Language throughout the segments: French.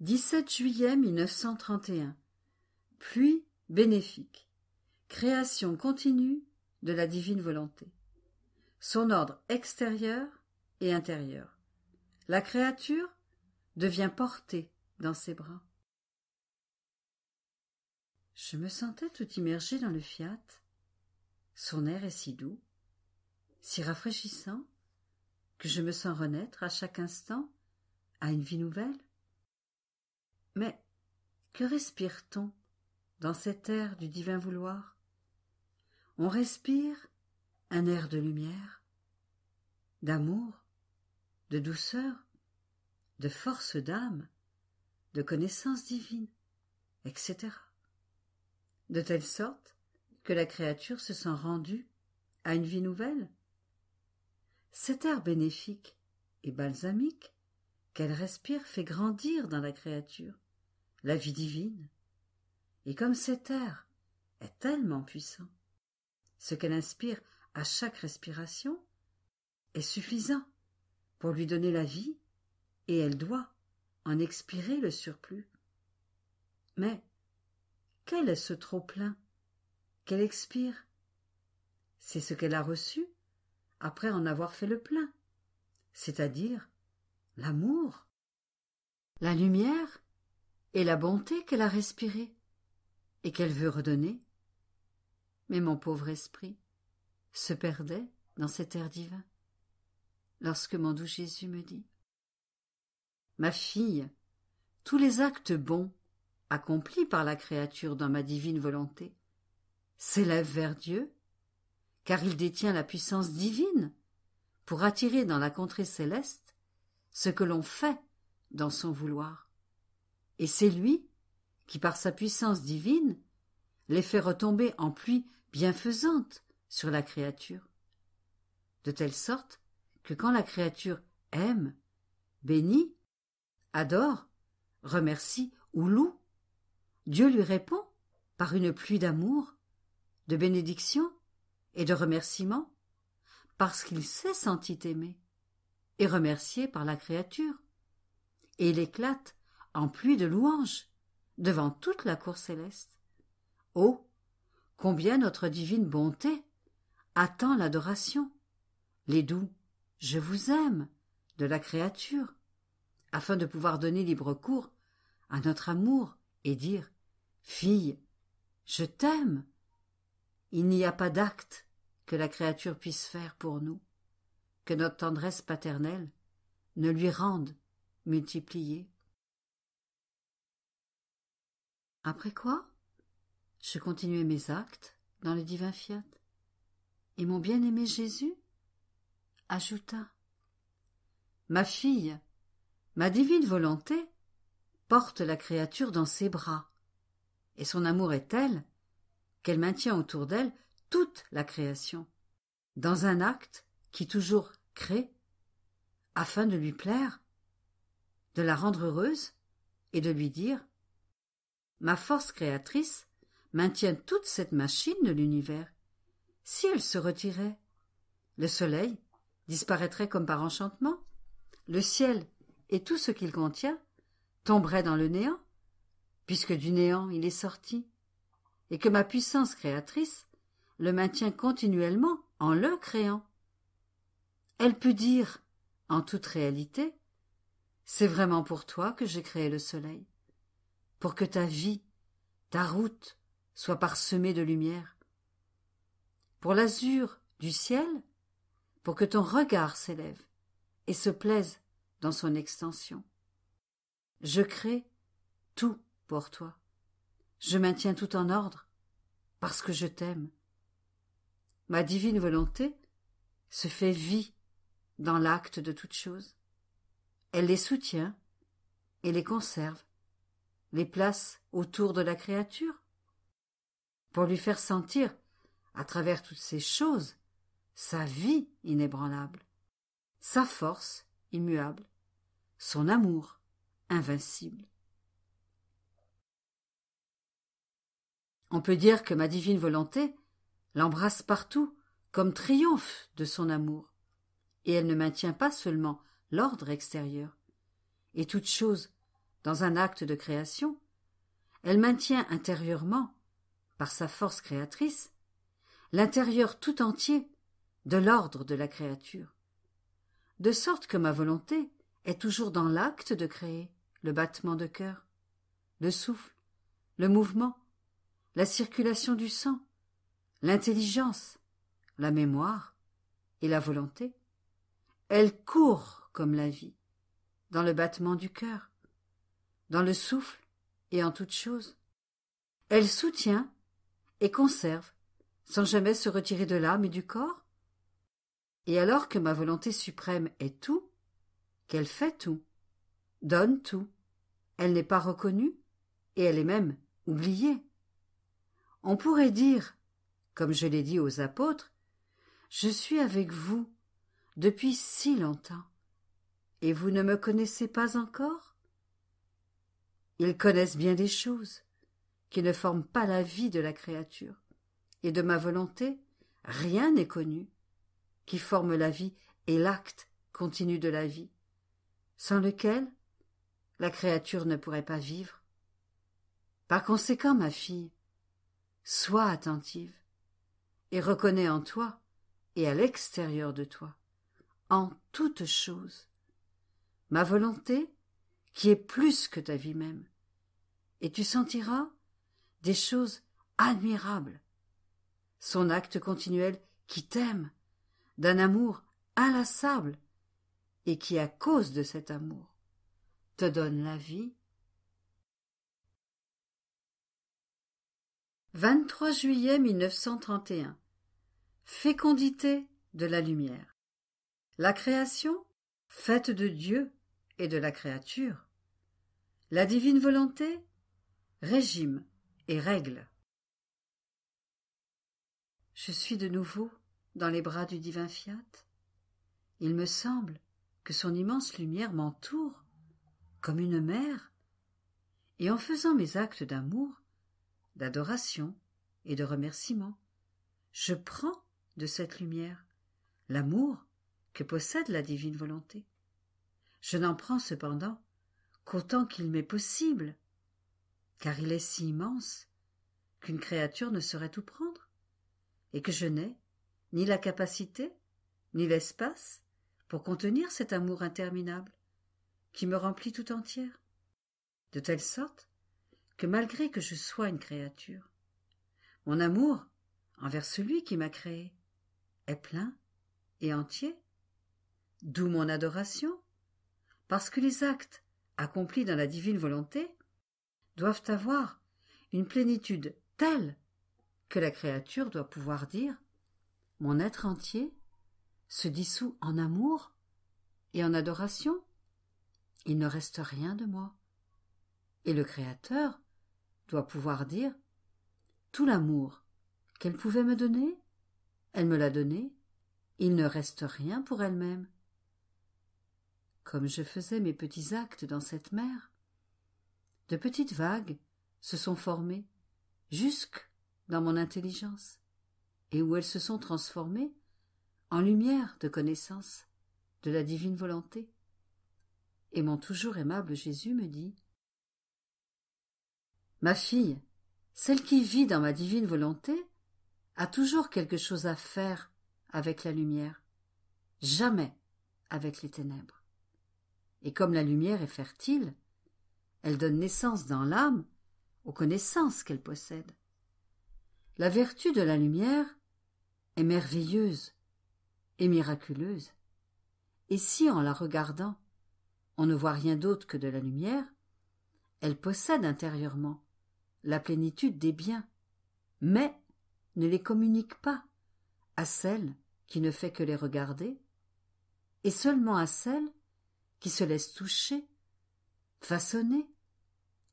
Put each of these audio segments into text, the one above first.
17 juillet 1931. Pluie bénéfique. Création continue de la divine volonté. Son ordre extérieur et intérieur. La créature devient portée dans ses bras. Je me sentais tout immergé dans le fiat. Son air est si doux, si rafraîchissant, que je me sens renaître à chaque instant à une vie nouvelle. Mais que respire-t-on dans cet air du divin vouloir On respire un air de lumière, d'amour, de douceur, de force d'âme, de connaissance divine, etc. De telle sorte que la créature se sent rendue à une vie nouvelle. Cet air bénéfique et balsamique qu'elle respire fait grandir dans la créature la vie divine. Et comme cet air est tellement puissant, ce qu'elle inspire à chaque respiration est suffisant pour lui donner la vie, et elle doit en expirer le surplus. Mais quel est ce trop-plein qu'elle expire C'est ce qu'elle a reçu après en avoir fait le plein, c'est-à-dire l'amour, la lumière et la bonté qu'elle a respirée et qu'elle veut redonner. Mais mon pauvre esprit se perdait dans cet air divin lorsque mon doux Jésus me dit Ma fille, tous les actes bons accomplis par la créature dans ma divine volonté s'élèvent vers Dieu, car il détient la puissance divine pour attirer dans la contrée céleste ce que l'on fait dans son vouloir. Et c'est lui qui, par sa puissance divine, les fait retomber en pluie bienfaisante sur la créature, de telle sorte que quand la créature aime, bénit, adore, remercie ou loue, Dieu lui répond par une pluie d'amour, de bénédiction et de remerciement, parce qu'il s'est senti aimé et remercié par la créature. Et il éclate en pluie de louanges devant toute la cour céleste. Oh combien notre divine bonté attend l'adoration, les doux Je vous aime de la créature, afin de pouvoir donner libre cours à notre amour et dire Fille, je t'aime. Il n'y a pas d'acte que la créature puisse faire pour nous que notre tendresse paternelle ne lui rende multipliée. Après quoi, je continuai mes actes dans le divin fiat, et mon bien-aimé Jésus ajouta Ma fille, ma divine volonté porte la créature dans ses bras, et son amour est tel qu'elle maintient autour d'elle toute la création, dans un acte qui toujours crée, afin de lui plaire, de la rendre heureuse, et de lui dire Ma force créatrice maintient toute cette machine de l'univers. Si elle se retirait, le soleil disparaîtrait comme par enchantement, le ciel et tout ce qu'il contient tomberait dans le néant, puisque du néant il est sorti, et que ma puissance créatrice le maintient continuellement en le créant elle peut dire, en toute réalité, c'est vraiment pour toi que j'ai créé le soleil, pour que ta vie, ta route, soit parsemée de lumière, pour l'azur du ciel, pour que ton regard s'élève et se plaise dans son extension. Je crée tout pour toi. Je maintiens tout en ordre, parce que je t'aime. Ma divine volonté se fait vie dans l'acte de toutes choses. Elle les soutient et les conserve, les place autour de la créature, pour lui faire sentir, à travers toutes ces choses, sa vie inébranlable, sa force immuable, son amour invincible. On peut dire que ma divine volonté l'embrasse partout comme triomphe de son amour, et elle ne maintient pas seulement l'ordre extérieur, et toute chose, dans un acte de création, elle maintient intérieurement, par sa force créatrice, l'intérieur tout entier de l'ordre de la créature, de sorte que ma volonté est toujours dans l'acte de créer le battement de cœur, le souffle, le mouvement, la circulation du sang, l'intelligence, la mémoire et la volonté. Elle court comme la vie, dans le battement du cœur, dans le souffle et en toute choses. Elle soutient et conserve, sans jamais se retirer de l'âme et du corps. Et alors que ma volonté suprême est tout, qu'elle fait tout, donne tout, elle n'est pas reconnue, et elle est même oubliée. On pourrait dire, comme je l'ai dit aux apôtres, Je suis avec vous depuis si longtemps. Et vous ne me connaissez pas encore Ils connaissent bien des choses qui ne forment pas la vie de la créature, et de ma volonté, rien n'est connu qui forme la vie et l'acte continu de la vie, sans lequel la créature ne pourrait pas vivre. Par conséquent, ma fille, sois attentive et reconnais en toi et à l'extérieur de toi en toutes choses, ma volonté qui est plus que ta vie même, et tu sentiras des choses admirables, son acte continuel qui t'aime, d'un amour inlassable, et qui, à cause de cet amour, te donne la vie. 23 juillet 1931 Fécondité de la lumière. La création, faite de Dieu et de la créature. La divine volonté, régime et règle. Je suis de nouveau dans les bras du divin fiat. Il me semble que son immense lumière m'entoure comme une mer, et en faisant mes actes d'amour, d'adoration et de remerciement, je prends de cette lumière l'amour que possède la divine volonté. Je n'en prends cependant qu'autant qu'il m'est possible, car il est si immense qu'une créature ne saurait tout prendre, et que je n'ai ni la capacité, ni l'espace pour contenir cet amour interminable qui me remplit tout entière, de telle sorte que malgré que je sois une créature, mon amour envers celui qui m'a créé est plein et entier D'où mon adoration, parce que les actes accomplis dans la divine volonté doivent avoir une plénitude telle que la créature doit pouvoir dire Mon être entier se dissout en amour et en adoration. Il ne reste rien de moi. Et le Créateur doit pouvoir dire Tout l'amour qu'elle pouvait me donner, elle me l'a donné, il ne reste rien pour elle-même comme je faisais mes petits actes dans cette mer. De petites vagues se sont formées, jusque dans mon intelligence, et où elles se sont transformées en lumière de connaissance de la divine volonté. Et mon toujours aimable Jésus me dit Ma fille, celle qui vit dans ma divine volonté a toujours quelque chose à faire avec la lumière, jamais avec les ténèbres et comme la lumière est fertile, elle donne naissance dans l'âme aux connaissances qu'elle possède. La vertu de la lumière est merveilleuse et miraculeuse, et si en la regardant on ne voit rien d'autre que de la lumière, elle possède intérieurement la plénitude des biens, mais ne les communique pas à celle qui ne fait que les regarder, et seulement à celle qui se laisse toucher, façonner,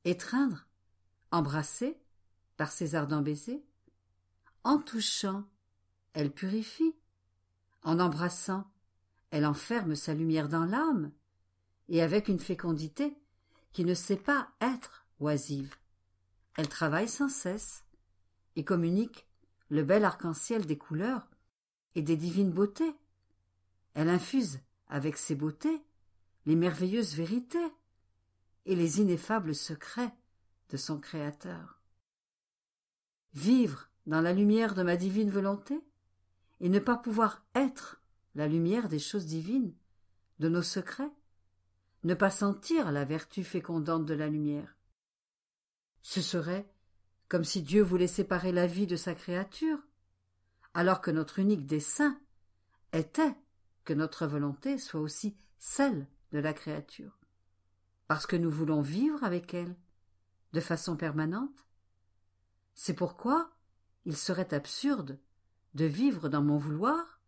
étreindre, embrasser par ses ardents baisers. En touchant, elle purifie. En embrassant, elle enferme sa lumière dans l'âme, et avec une fécondité qui ne sait pas être oisive. Elle travaille sans cesse, et communique le bel arc-en-ciel des couleurs et des divines beautés. Elle infuse, avec ses beautés, les merveilleuses vérités et les ineffables secrets de son Créateur. Vivre dans la lumière de ma divine volonté et ne pas pouvoir être la lumière des choses divines, de nos secrets, ne pas sentir la vertu fécondante de la lumière. Ce serait comme si Dieu voulait séparer la vie de sa créature, alors que notre unique dessein était que notre volonté soit aussi celle de la créature, parce que nous voulons vivre avec elle, de façon permanente. C'est pourquoi il serait absurde de vivre dans mon vouloir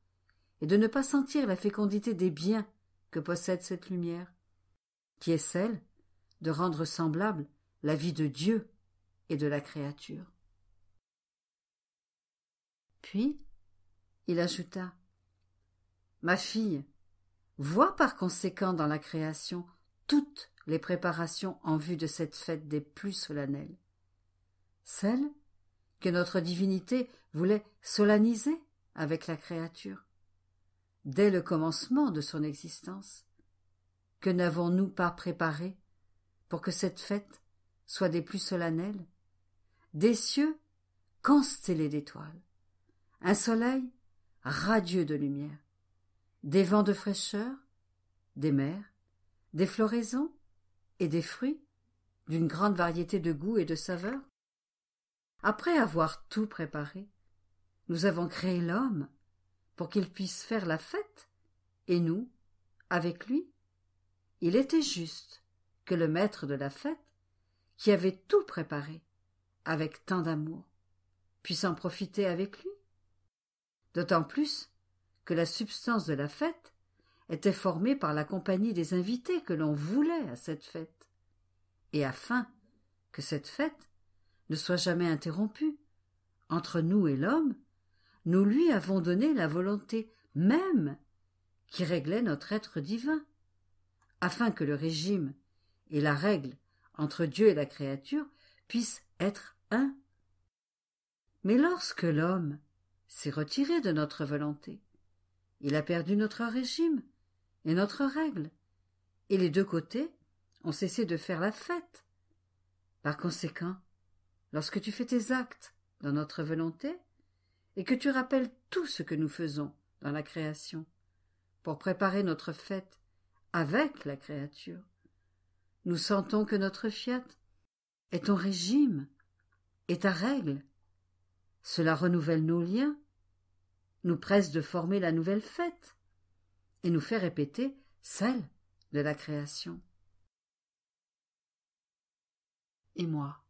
et de ne pas sentir la fécondité des biens que possède cette lumière, qui est celle de rendre semblable la vie de Dieu et de la créature. Puis il ajouta Ma fille, voit par conséquent dans la création toutes les préparations en vue de cette fête des plus solennelles. Celle que notre divinité voulait solenniser avec la créature, dès le commencement de son existence. Que n'avons-nous pas préparé pour que cette fête soit des plus solennelles Des cieux constellés d'étoiles, un soleil radieux de lumière, des vents de fraîcheur, des mers, des floraisons et des fruits, d'une grande variété de goûts et de saveurs. Après avoir tout préparé, nous avons créé l'homme pour qu'il puisse faire la fête, et nous, avec lui. Il était juste que le maître de la fête, qui avait tout préparé, avec tant d'amour, puisse en profiter avec lui. D'autant plus que la substance de la fête était formée par la compagnie des invités que l'on voulait à cette fête, et afin que cette fête ne soit jamais interrompue, entre nous et l'homme, nous lui avons donné la volonté même qui réglait notre être divin, afin que le régime et la règle entre Dieu et la créature puissent être un. Mais lorsque l'homme s'est retiré de notre volonté, il a perdu notre régime et notre règle. Et les deux côtés ont cessé de faire la fête. Par conséquent, lorsque tu fais tes actes dans notre volonté, et que tu rappelles tout ce que nous faisons dans la création, pour préparer notre fête avec la créature, nous sentons que notre fiat est ton régime, et ta règle. Cela renouvelle nos liens, nous presse de former la nouvelle fête et nous fait répéter celle de la création. Et moi,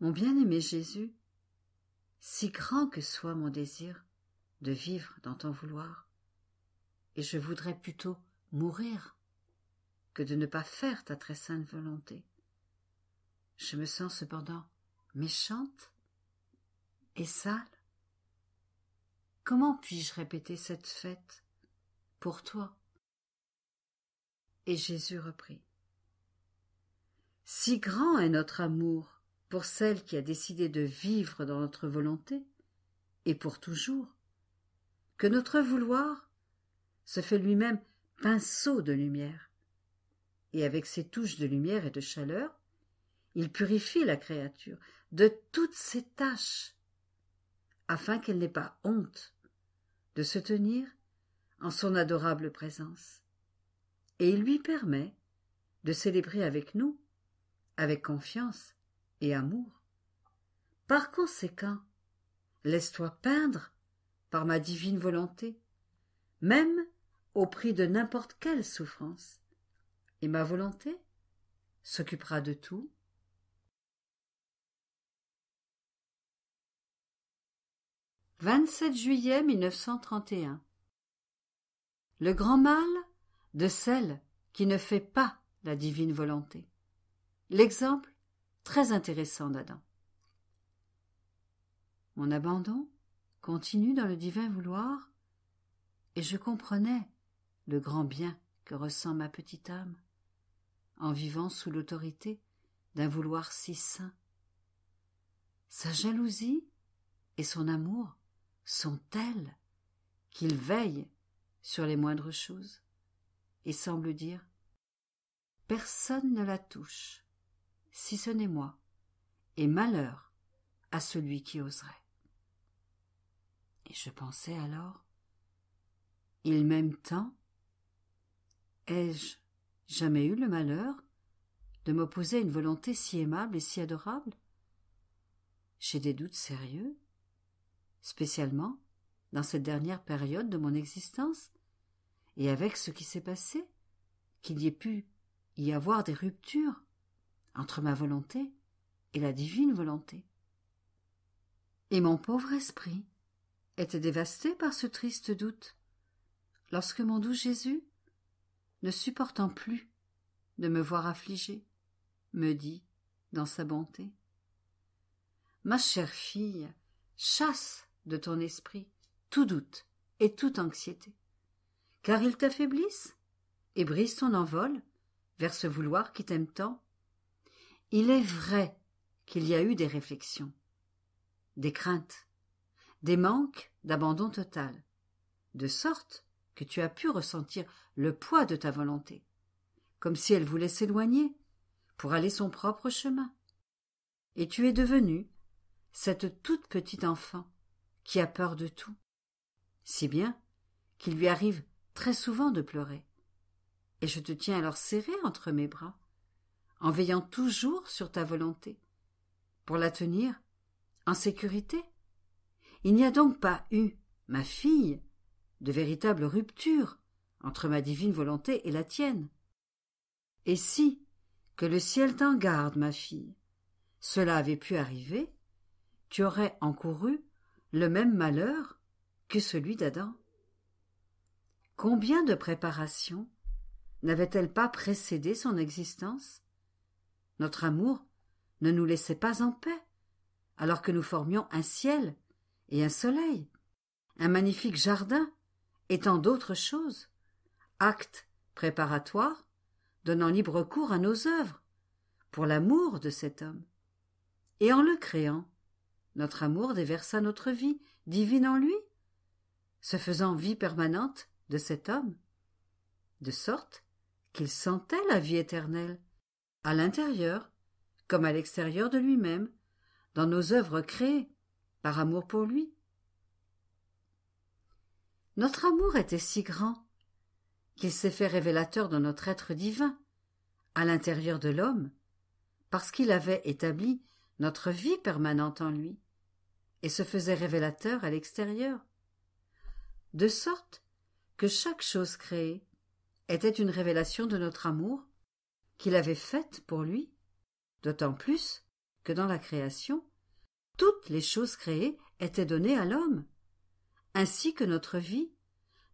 mon bien-aimé Jésus, si grand que soit mon désir de vivre dans ton vouloir, et je voudrais plutôt mourir que de ne pas faire ta très sainte volonté. Je me sens cependant méchante et sale Comment puis-je répéter cette fête pour toi Et Jésus reprit. Si grand est notre amour pour celle qui a décidé de vivre dans notre volonté, et pour toujours, que notre vouloir se fait lui-même pinceau de lumière, et avec ses touches de lumière et de chaleur, il purifie la créature de toutes ses tâches, afin qu'elle n'ait pas honte de se tenir en son adorable présence. Et il lui permet de célébrer avec nous, avec confiance et amour. Par conséquent, laisse-toi peindre par ma divine volonté, même au prix de n'importe quelle souffrance. Et ma volonté s'occupera de tout 27 juillet 1931. Le grand mal de celle qui ne fait pas la divine volonté. L'exemple très intéressant d'Adam. Mon abandon continue dans le divin vouloir, et je comprenais le grand bien que ressent ma petite âme en vivant sous l'autorité d'un vouloir si saint. Sa jalousie et son amour sont elles qu'ils veillent sur les moindres choses et semblent dire Personne ne la touche, si ce n'est moi, et malheur à celui qui oserait. Et je pensais alors Il m'aime tant Ai-je jamais eu le malheur de m'opposer à une volonté si aimable et si adorable J'ai des doutes sérieux spécialement dans cette dernière période de mon existence, et avec ce qui s'est passé, qu'il y ait pu y avoir des ruptures entre ma volonté et la divine volonté. Et mon pauvre esprit était dévasté par ce triste doute, lorsque mon doux Jésus, ne supportant plus de me voir affligé, me dit dans sa bonté. Ma chère fille, chasse de ton esprit tout doute et toute anxiété, car ils t'affaiblissent et brisent ton envol vers ce vouloir qui t'aime tant. Il est vrai qu'il y a eu des réflexions, des craintes, des manques d'abandon total, de sorte que tu as pu ressentir le poids de ta volonté, comme si elle voulait s'éloigner pour aller son propre chemin. Et tu es devenu cette toute petite enfant qui a peur de tout, si bien qu'il lui arrive très souvent de pleurer. Et je te tiens alors serré entre mes bras, en veillant toujours sur ta volonté, pour la tenir en sécurité. Il n'y a donc pas eu, ma fille, de véritable rupture entre ma divine volonté et la tienne. Et si, que le ciel t'en garde, ma fille, cela avait pu arriver, tu aurais encouru le même malheur que celui d'Adam. Combien de préparations n'avait-elle pas précédé son existence Notre amour ne nous laissait pas en paix, alors que nous formions un ciel et un soleil, un magnifique jardin et tant d'autres choses, actes préparatoires donnant libre cours à nos œuvres, pour l'amour de cet homme. Et en le créant, notre amour déversa notre vie, divine en lui, se faisant vie permanente de cet homme, de sorte qu'il sentait la vie éternelle, à l'intérieur comme à l'extérieur de lui-même, dans nos œuvres créées, par amour pour lui. Notre amour était si grand qu'il s'est fait révélateur de notre être divin, à l'intérieur de l'homme, parce qu'il avait établi notre vie permanente en lui et se faisait révélateur à l'extérieur. De sorte que chaque chose créée était une révélation de notre amour qu'il avait faite pour lui, d'autant plus que dans la création, toutes les choses créées étaient données à l'homme, ainsi que notre vie,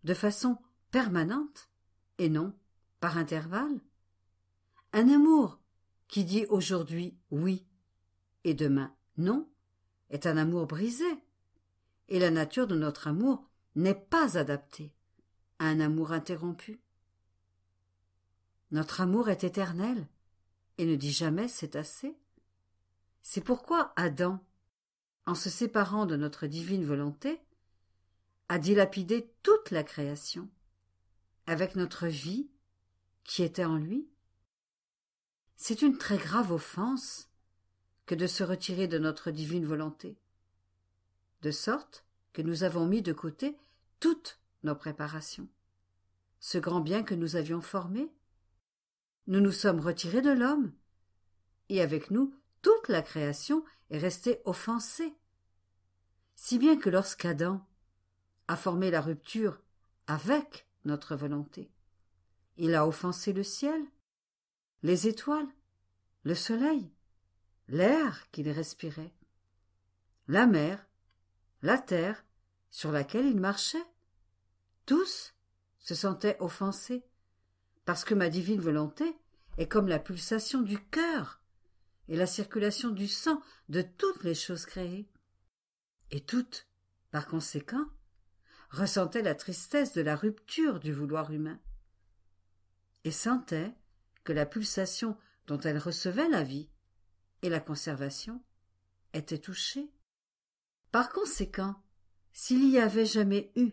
de façon permanente et non par intervalle. Un amour qui dit aujourd'hui oui et demain non est un amour brisé, et la nature de notre amour n'est pas adaptée à un amour interrompu. Notre amour est éternel et ne dit jamais c'est assez. C'est pourquoi Adam, en se séparant de notre divine volonté, a dilapidé toute la création, avec notre vie qui était en lui. C'est une très grave offense que de se retirer de notre divine volonté. De sorte que nous avons mis de côté toutes nos préparations. Ce grand bien que nous avions formé, nous nous sommes retirés de l'homme, et avec nous toute la création est restée offensée. Si bien que lorsqu'Adam a formé la rupture avec notre volonté, il a offensé le ciel, les étoiles, le soleil, l'air qu'il respirait, la mer, la terre sur laquelle il marchait. Tous se sentaient offensés, parce que ma divine volonté est comme la pulsation du cœur et la circulation du sang de toutes les choses créées. Et toutes, par conséquent, ressentaient la tristesse de la rupture du vouloir humain, et sentaient que la pulsation dont elles recevaient la vie et la conservation était touchée. Par conséquent, s'il y avait jamais eu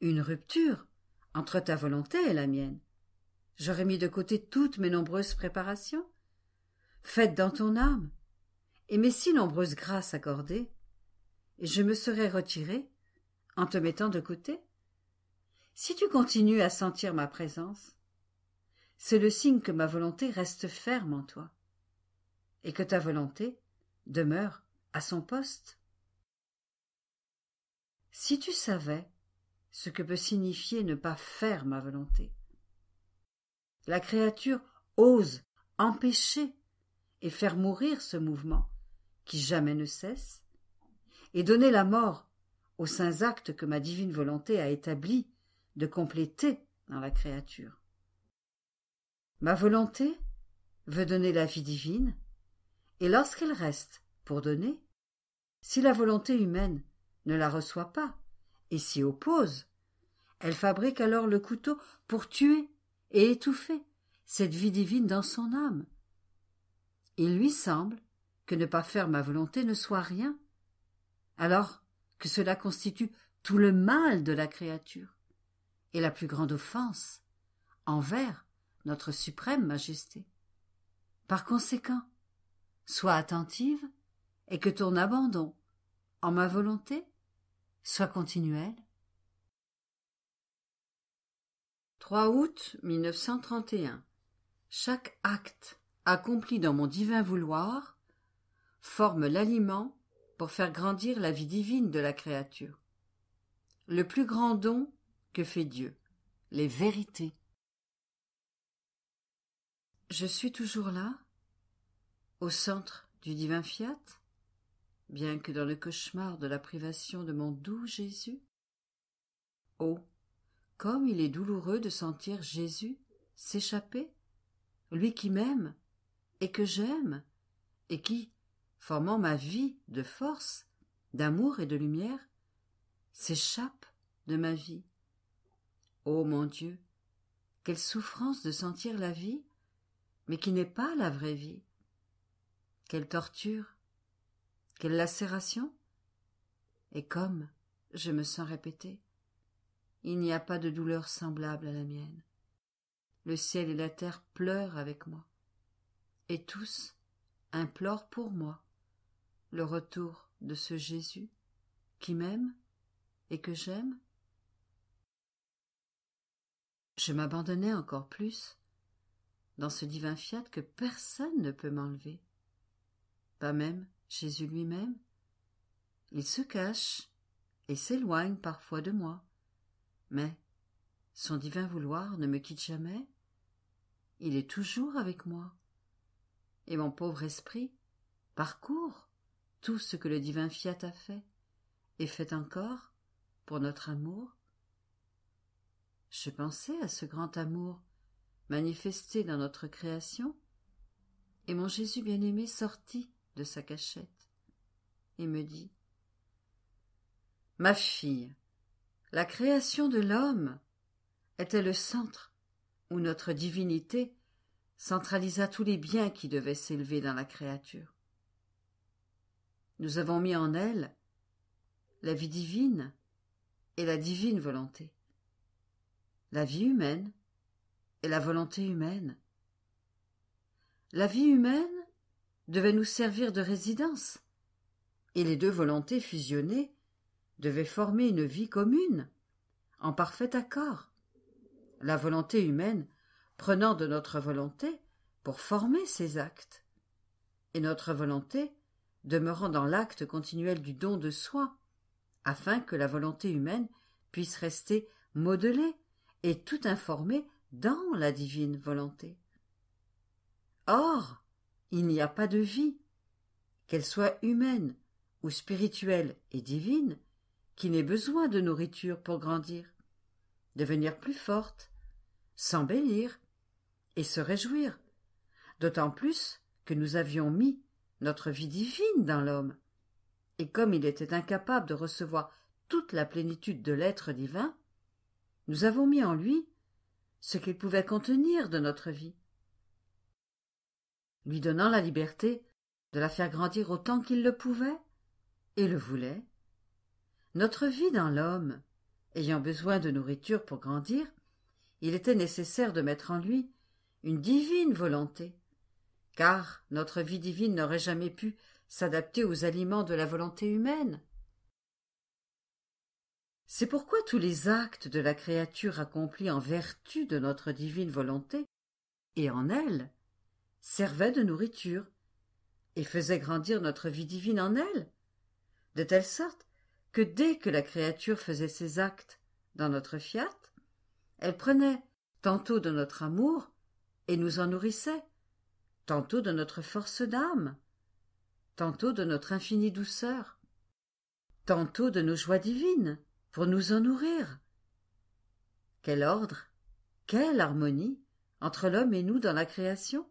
une rupture entre ta volonté et la mienne, j'aurais mis de côté toutes mes nombreuses préparations, faites dans ton âme, et mes si nombreuses grâces accordées, et je me serais retiré en te mettant de côté. Si tu continues à sentir ma présence, c'est le signe que ma volonté reste ferme en toi et que ta volonté demeure à son poste Si tu savais ce que peut signifier ne pas faire ma volonté. La créature ose empêcher et faire mourir ce mouvement qui jamais ne cesse, et donner la mort aux saints actes que ma divine volonté a établis de compléter dans la créature. Ma volonté veut donner la vie divine, et lorsqu'il reste pour donner, si la volonté humaine ne la reçoit pas et s'y oppose, elle fabrique alors le couteau pour tuer et étouffer cette vie divine dans son âme. Il lui semble que ne pas faire ma volonté ne soit rien, alors que cela constitue tout le mal de la créature et la plus grande offense envers notre suprême majesté. Par conséquent, sois attentive, et que ton abandon, en ma volonté, soit continuel. 3 août 1931. Chaque acte accompli dans mon divin vouloir forme l'aliment pour faire grandir la vie divine de la créature. Le plus grand don que fait Dieu, les vérités. Je suis toujours là au centre du divin fiat Bien que dans le cauchemar de la privation de mon doux Jésus Oh Comme il est douloureux de sentir Jésus s'échapper Lui qui m'aime et que j'aime et qui, formant ma vie de force, d'amour et de lumière, s'échappe de ma vie. oh mon Dieu, quelle souffrance de sentir la vie, mais qui n'est pas la vraie vie. Quelle torture Quelle lacération Et comme, je me sens répété, il n'y a pas de douleur semblable à la mienne. Le ciel et la terre pleurent avec moi, et tous implorent pour moi le retour de ce Jésus qui m'aime et que j'aime. Je m'abandonnais encore plus dans ce divin fiat que personne ne peut m'enlever pas même Jésus lui-même. Il se cache et s'éloigne parfois de moi. Mais son divin vouloir ne me quitte jamais. Il est toujours avec moi. Et mon pauvre esprit parcourt tout ce que le divin fiat a fait, et fait encore pour notre amour. Je pensais à ce grand amour manifesté dans notre création, et mon Jésus bien-aimé sortit de sa cachette et me dit Ma fille, la création de l'homme était le centre où notre divinité centralisa tous les biens qui devaient s'élever dans la créature. Nous avons mis en elle la vie divine et la divine volonté, la vie humaine et la volonté humaine. La vie humaine devait nous servir de résidence, et les deux volontés fusionnées devaient former une vie commune, en parfait accord, la volonté humaine prenant de notre volonté pour former ses actes, et notre volonté demeurant dans l'acte continuel du don de soi, afin que la volonté humaine puisse rester modelée et tout informée dans la divine volonté. Or, il n'y a pas de vie, qu'elle soit humaine ou spirituelle et divine, qui n'ait besoin de nourriture pour grandir, devenir plus forte, s'embellir et se réjouir, d'autant plus que nous avions mis notre vie divine dans l'homme. Et comme il était incapable de recevoir toute la plénitude de l'être divin, nous avons mis en lui ce qu'il pouvait contenir de notre vie lui donnant la liberté de la faire grandir autant qu'il le pouvait et le voulait. Notre vie dans l'homme, ayant besoin de nourriture pour grandir, il était nécessaire de mettre en lui une divine volonté, car notre vie divine n'aurait jamais pu s'adapter aux aliments de la volonté humaine. C'est pourquoi tous les actes de la créature accomplis en vertu de notre divine volonté et en elle servait de nourriture, et faisait grandir notre vie divine en elle, de telle sorte que dès que la créature faisait ses actes dans notre fiat, elle prenait tantôt de notre amour et nous en nourrissait, tantôt de notre force d'âme, tantôt de notre infinie douceur, tantôt de nos joies divines pour nous en nourrir. Quel ordre, quelle harmonie entre l'homme et nous dans la création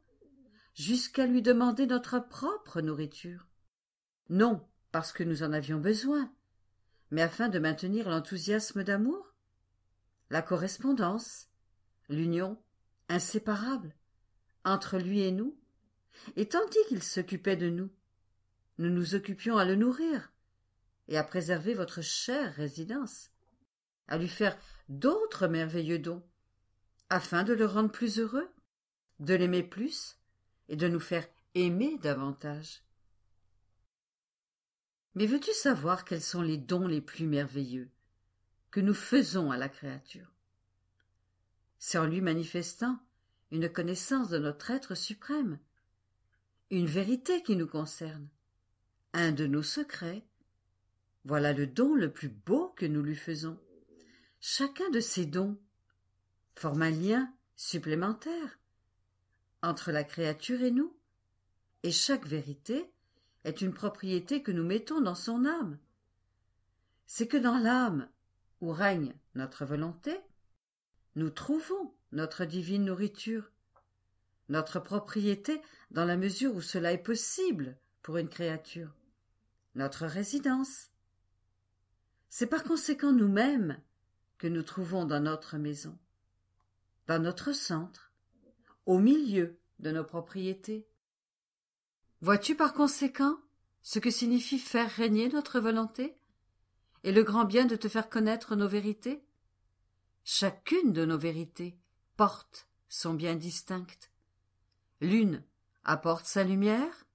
jusqu'à lui demander notre propre nourriture. Non parce que nous en avions besoin, mais afin de maintenir l'enthousiasme d'amour, la correspondance, l'union inséparable entre lui et nous, et tandis qu'il s'occupait de nous, nous nous occupions à le nourrir et à préserver votre chère résidence, à lui faire d'autres merveilleux dons, afin de le rendre plus heureux, de l'aimer plus, et de nous faire aimer davantage. Mais veux-tu savoir quels sont les dons les plus merveilleux que nous faisons à la créature C'est en lui manifestant une connaissance de notre être suprême, une vérité qui nous concerne, un de nos secrets. Voilà le don le plus beau que nous lui faisons. Chacun de ces dons forme un lien supplémentaire entre la créature et nous, et chaque vérité est une propriété que nous mettons dans son âme. C'est que dans l'âme, où règne notre volonté, nous trouvons notre divine nourriture, notre propriété dans la mesure où cela est possible pour une créature, notre résidence. C'est par conséquent nous-mêmes que nous trouvons dans notre maison, dans notre centre, au milieu de nos propriétés. Vois-tu par conséquent ce que signifie faire régner notre volonté et le grand bien de te faire connaître nos vérités Chacune de nos vérités porte son bien distinct. L'une apporte sa lumière,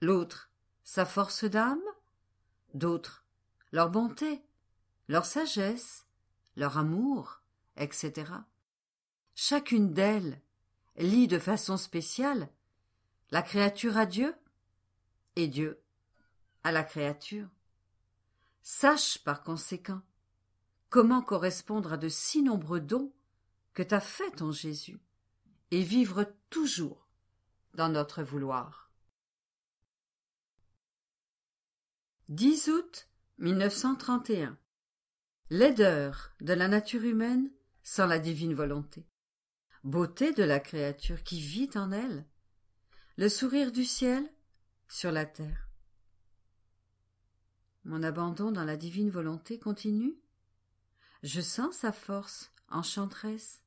l'autre sa force d'âme, d'autres leur bonté, leur sagesse, leur amour, etc. Chacune d'elles Lis de façon spéciale la créature à Dieu et Dieu à la créature. Sache par conséquent comment correspondre à de si nombreux dons que t'as fait en Jésus et vivre toujours dans notre vouloir. 10 août 1931 L'aideur de la nature humaine sans la divine volonté beauté de la créature qui vit en elle, le sourire du ciel sur la terre. Mon abandon dans la divine volonté continue. Je sens sa force enchanteresse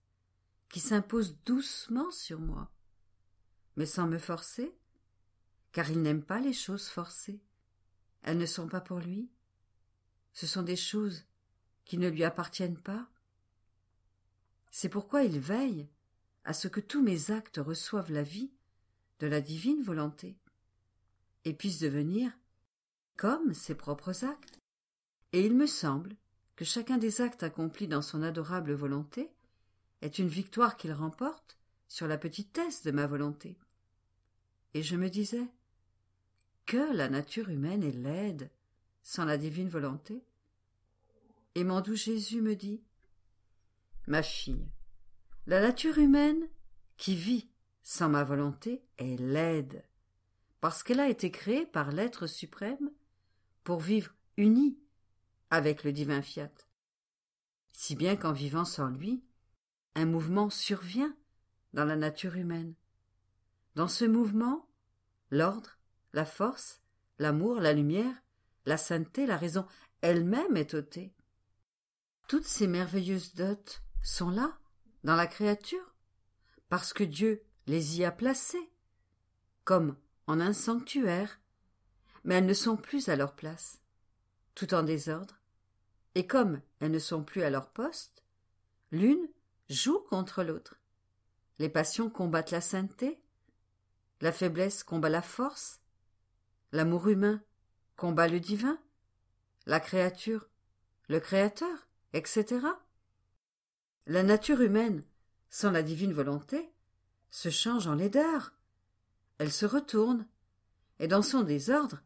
qui s'impose doucement sur moi, mais sans me forcer, car il n'aime pas les choses forcées. Elles ne sont pas pour lui. Ce sont des choses qui ne lui appartiennent pas. C'est pourquoi il veille à ce que tous mes actes reçoivent la vie de la divine volonté, et puissent devenir comme ses propres actes. Et il me semble que chacun des actes accomplis dans son adorable volonté est une victoire qu'il remporte sur la petitesse de ma volonté. Et je me disais que la nature humaine est laide sans la divine volonté. Et mon doux Jésus me dit Ma fille, la nature humaine, qui vit sans ma volonté, est laide, parce qu'elle a été créée par l'être suprême pour vivre unie avec le divin fiat. Si bien qu'en vivant sans lui, un mouvement survient dans la nature humaine. Dans ce mouvement, l'ordre, la force, l'amour, la lumière, la sainteté, la raison elle-même est ôtée. Toutes ces merveilleuses dotes sont là dans la créature, parce que Dieu les y a placées, comme en un sanctuaire, mais elles ne sont plus à leur place, tout en désordre, et comme elles ne sont plus à leur poste, l'une joue contre l'autre. Les passions combattent la sainteté, la faiblesse combat la force, l'amour humain combat le divin, la créature, le créateur, etc. La nature humaine, sans la divine volonté, se change en laideur. Elle se retourne, et dans son désordre,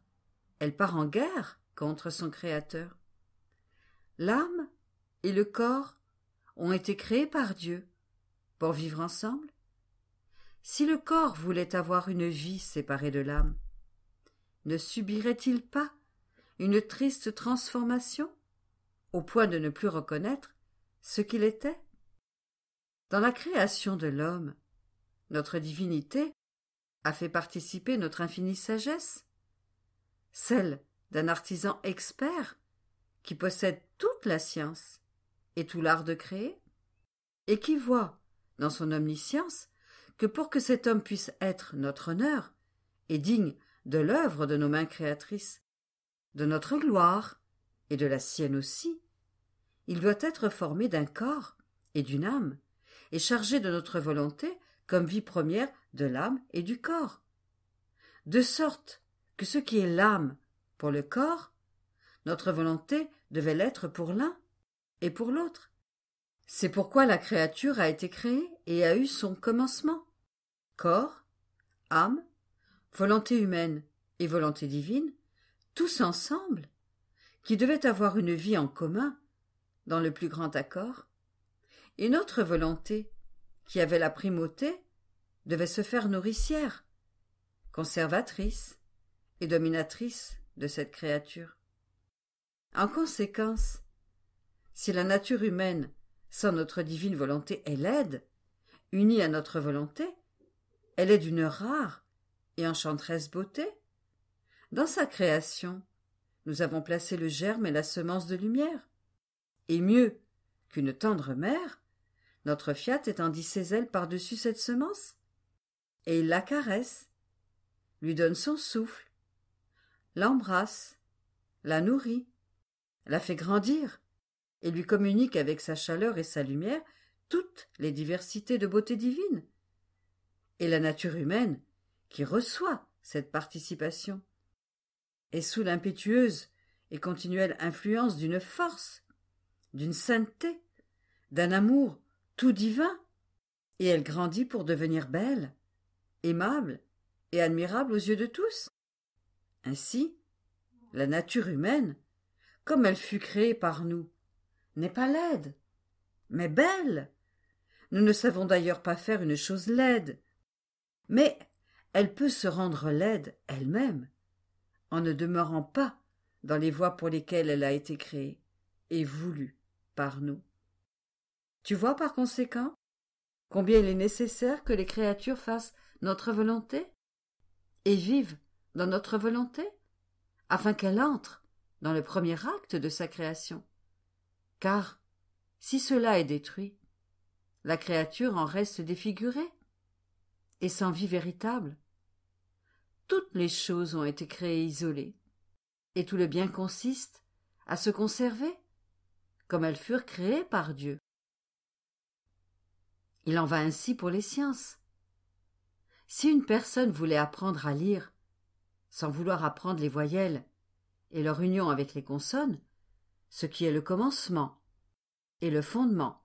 elle part en guerre contre son Créateur. L'âme et le corps ont été créés par Dieu pour vivre ensemble. Si le corps voulait avoir une vie séparée de l'âme, ne subirait-il pas une triste transformation au point de ne plus reconnaître ce qu'il était dans la création de l'homme, notre divinité a fait participer notre infinie sagesse, celle d'un artisan expert qui possède toute la science et tout l'art de créer, et qui voit, dans son omniscience, que pour que cet homme puisse être notre honneur et digne de l'œuvre de nos mains créatrices, de notre gloire et de la sienne aussi, il doit être formé d'un corps et d'une âme est chargé de notre volonté comme vie première de l'âme et du corps. De sorte que ce qui est l'âme pour le corps, notre volonté devait l'être pour l'un et pour l'autre. C'est pourquoi la créature a été créée et a eu son commencement. Corps, âme, volonté humaine et volonté divine, tous ensemble, qui devaient avoir une vie en commun, dans le plus grand accord, et notre volonté, qui avait la primauté, devait se faire nourricière, conservatrice et dominatrice de cette créature. En conséquence, si la nature humaine, sans notre divine volonté, est laide, unie à notre volonté, elle est d'une rare et enchanteresse beauté. Dans sa création, nous avons placé le germe et la semence de lumière. Et mieux qu'une tendre mère, notre Fiat étendit ses ailes par-dessus cette semence, et il la caresse, lui donne son souffle, l'embrasse, la nourrit, la fait grandir, et lui communique avec sa chaleur et sa lumière toutes les diversités de beauté divine. Et la nature humaine, qui reçoit cette participation, est sous l'impétueuse et continuelle influence d'une force, d'une sainteté, d'un amour tout divin. Et elle grandit pour devenir belle, aimable et admirable aux yeux de tous. Ainsi, la nature humaine, comme elle fut créée par nous, n'est pas laide, mais belle. Nous ne savons d'ailleurs pas faire une chose laide. Mais elle peut se rendre laide elle-même, en ne demeurant pas dans les voies pour lesquelles elle a été créée et voulue par nous. Tu vois par conséquent combien il est nécessaire que les créatures fassent notre volonté et vivent dans notre volonté afin qu'elle entre dans le premier acte de sa création. Car si cela est détruit, la créature en reste défigurée et sans vie véritable. Toutes les choses ont été créées isolées, et tout le bien consiste à se conserver comme elles furent créées par Dieu. Il en va ainsi pour les sciences. Si une personne voulait apprendre à lire, sans vouloir apprendre les voyelles et leur union avec les consonnes, ce qui est le commencement et le fondement,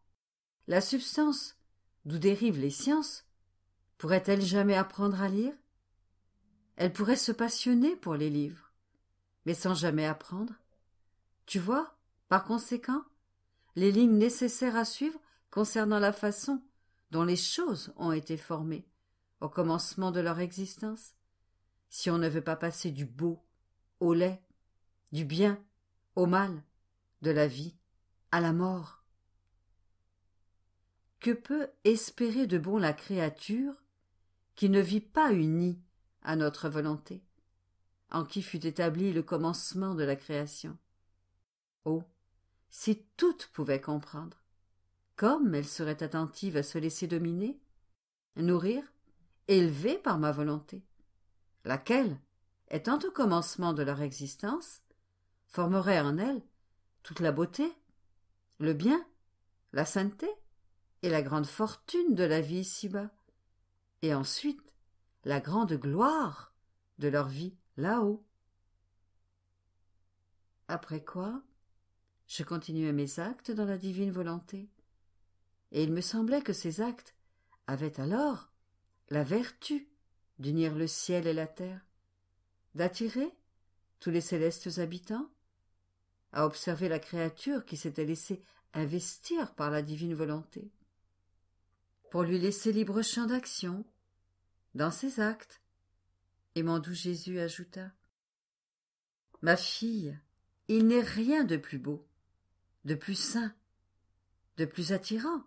la substance d'où dérivent les sciences, pourrait-elle jamais apprendre à lire Elle pourrait se passionner pour les livres, mais sans jamais apprendre. Tu vois, par conséquent, les lignes nécessaires à suivre concernant la façon dont les choses ont été formées, au commencement de leur existence, si on ne veut pas passer du beau au laid, du bien au mal, de la vie à la mort. Que peut espérer de bon la créature qui ne vit pas unie à notre volonté, en qui fut établi le commencement de la création? Oh. Si toutes pouvaient comprendre, comme elle serait attentive à se laisser dominer, nourrir, élever par ma volonté, laquelle, étant au commencement de leur existence, formerait en elles toute la beauté, le bien, la sainteté et la grande fortune de la vie ici-bas, et ensuite la grande gloire de leur vie là-haut. Après quoi, je continuais mes actes dans la divine volonté, et il me semblait que ces actes avaient alors la vertu d'unir le ciel et la terre, d'attirer tous les célestes habitants, à observer la créature qui s'était laissée investir par la divine volonté, pour lui laisser libre champ d'action dans ses actes. Et mon doux Jésus ajouta Ma fille, il n'est rien de plus beau, de plus saint, de plus attirant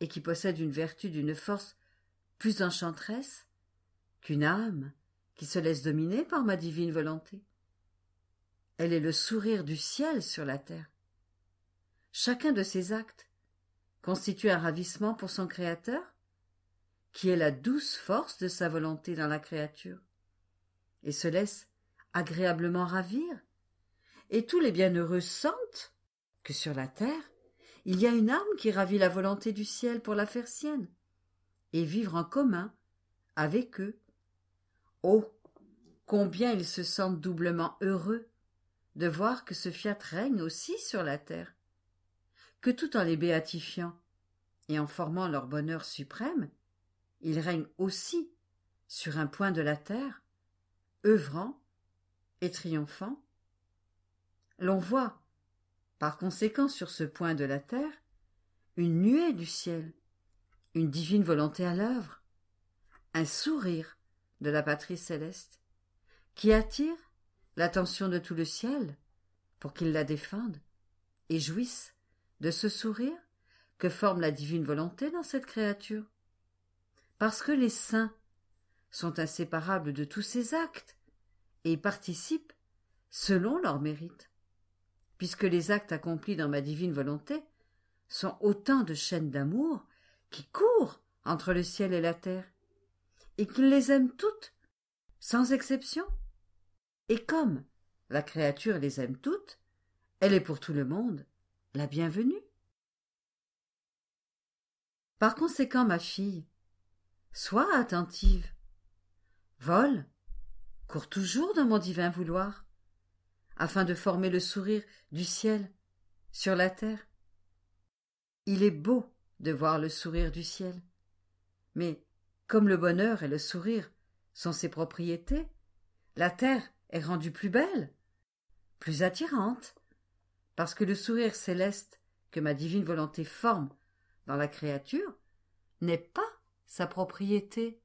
et qui possède une vertu d'une force plus enchanteresse qu'une âme qui se laisse dominer par ma divine volonté. Elle est le sourire du ciel sur la terre. Chacun de ses actes constitue un ravissement pour son Créateur, qui est la douce force de sa volonté dans la créature, et se laisse agréablement ravir, et tous les bienheureux sentent que sur la terre il y a une âme qui ravit la volonté du ciel pour la faire sienne, et vivre en commun, avec eux. Oh combien ils se sentent doublement heureux de voir que ce fiat règne aussi sur la terre, que tout en les béatifiant et en formant leur bonheur suprême, il règne aussi sur un point de la terre, œuvrant et triomphant. L'on voit par conséquent, sur ce point de la terre, une nuée du ciel, une divine volonté à l'œuvre, un sourire de la patrie céleste, qui attire l'attention de tout le ciel pour qu'il la défende et jouisse de ce sourire que forme la divine volonté dans cette créature. Parce que les saints sont inséparables de tous ces actes et participent selon leur mérite puisque les actes accomplis dans ma divine volonté sont autant de chaînes d'amour qui courent entre le ciel et la terre, et qu'il les aime toutes, sans exception. Et comme la créature les aime toutes, elle est pour tout le monde la bienvenue. Par conséquent, ma fille, sois attentive. Vole, cours toujours dans mon divin vouloir afin de former le sourire du ciel sur la terre. Il est beau de voir le sourire du ciel. Mais comme le bonheur et le sourire sont ses propriétés, la terre est rendue plus belle, plus attirante, parce que le sourire céleste que ma divine volonté forme dans la créature n'est pas sa propriété.